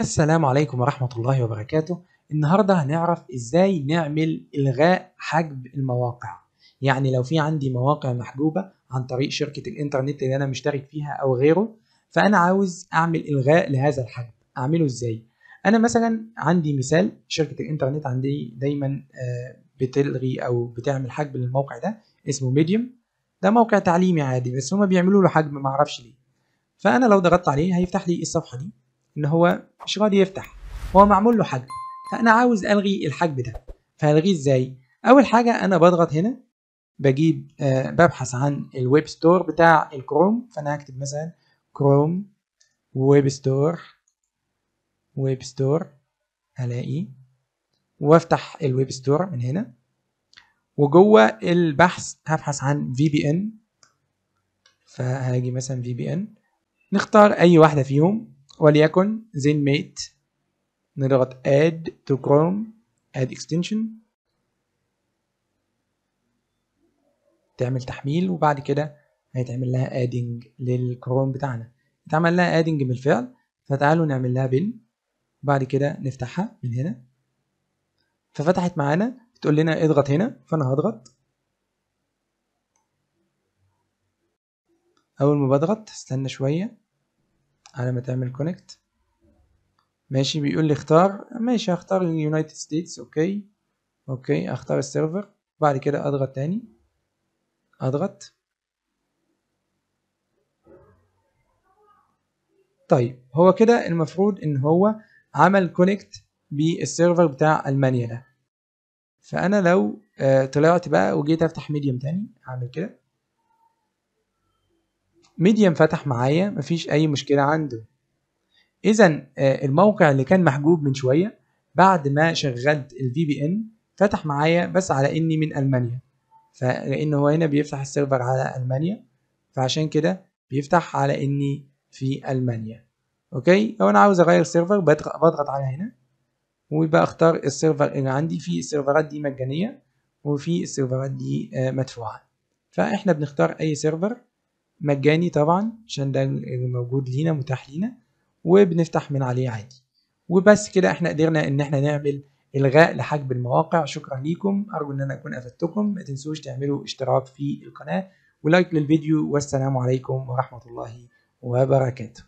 السلام عليكم ورحمة الله وبركاته النهاردة هنعرف ازاي نعمل الغاء حجب المواقع يعني لو في عندي مواقع محجوبة عن طريق شركة الانترنت اللي انا مشترك فيها او غيره فانا عاوز اعمل الغاء لهذا الحجب اعمله ازاي انا مثلا عندي مثال شركة الانترنت عندي دايما آه، بتلغي او بتعمل حجب للموقع ده اسمه ميديوم ده موقع تعليمي عادي بس هما بيعملوا له حجب معرفش ليه فانا لو ضغطت عليه هيفتح لي الصفحة دي ان هو مش راضي يفتح هو معمول له حجب فانا عاوز الغي الحجب ده فالغيه ازاي اول حاجه انا بضغط هنا بجيب آه ببحث عن الويب ستور بتاع الكروم فانا هكتب مثلا كروم ويب ستور ويب ستور الاقي وافتح الويب ستور من هنا وجوه البحث هبحث عن في بي ان فهاجي مثلا في بي ان نختار اي واحده فيهم وليكن زين ميت نضغط add to chrome add extension تعمل تحميل وبعد كده هيتعمل لها adding للكروم بتاعنا اتعمل لها adding بالفعل فتعالوا نعمل لها بن وبعد كده نفتحها من هنا ففتحت معانا تقول لنا اضغط هنا فانا هضغط اول ما بضغط استنى شويه على ما تعمل كونكت ماشي بيقول لي اختار ماشي هختار اليونايتد ستيتس اوكي اوكي اختار السيرفر بعد كده اضغط تاني اضغط طيب هو كده المفروض ان هو عمل كونكت بالسيرفر بتاع المانيا ده فانا لو آه، طلعت بقى وجيت افتح ميديوم تاني هعمل كده ميديم فتح معايا مفيش اي مشكله عنده اذا آه، الموقع اللي كان محجوب من شويه بعد ما شغلت الفي بي ان فتح معايا بس على اني من المانيا فلان هو هنا بيفتح السيرفر على المانيا فعشان كده بيفتح على اني في المانيا اوكي لو انا عاوز اغير سيرفر بضغط على هنا ويبقى اختار السيرفر اللي عندي في السيرفرات دي مجانيه وفي السيرفرات دي آه، مدفوعه فاحنا بنختار اي سيرفر مجاني طبعا عشان ده موجود لينا متاح لينا وبنفتح من عليه عادي وبس كده احنا قدرنا ان احنا نعمل الغاء لحجب المواقع شكرا ليكم ارجو ان انا اكون افدتكم ما تنسوش تعملوا اشتراك في القناه ولايك للفيديو والسلام عليكم ورحمه الله وبركاته